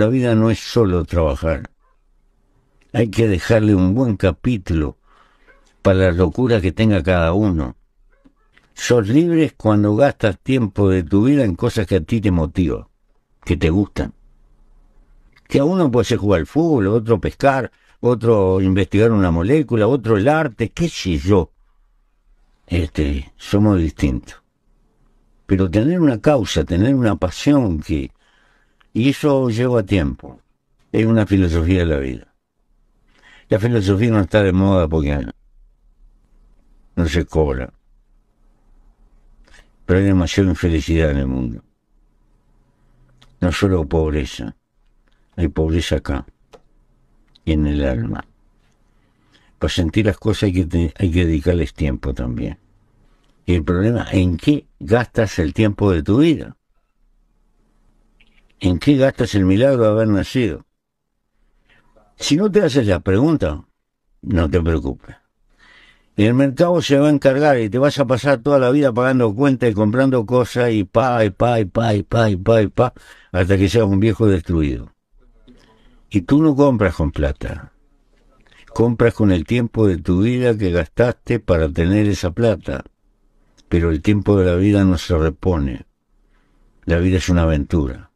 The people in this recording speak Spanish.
la vida no es solo trabajar. Hay que dejarle un buen capítulo para la locura que tenga cada uno. Sos libres cuando gastas tiempo de tu vida en cosas que a ti te motivan, que te gustan. Que a uno puede ser jugar al fútbol, otro pescar, otro investigar una molécula, otro el arte, qué sé yo. Este, somos distintos. Pero tener una causa, tener una pasión que, y eso llegó a tiempo. Es una filosofía de la vida. La filosofía no está de moda porque no se cobra. Pero hay demasiada infelicidad en el mundo. No solo pobreza, hay pobreza acá y en el alma. Para sentir las cosas hay que, hay que dedicarles tiempo también. Y el problema, ¿en qué gastas el tiempo de tu vida? ¿en qué gastas el milagro de haber nacido? Si no te haces la pregunta, no te preocupes. El mercado se va a encargar y te vas a pasar toda la vida pagando cuentas y comprando cosas y pa, y pa, y pa, y pa, y pa, y pa, hasta que seas un viejo destruido. Y tú no compras con plata. Compras con el tiempo de tu vida que gastaste para tener esa plata. Pero el tiempo de la vida no se repone. La vida es una aventura.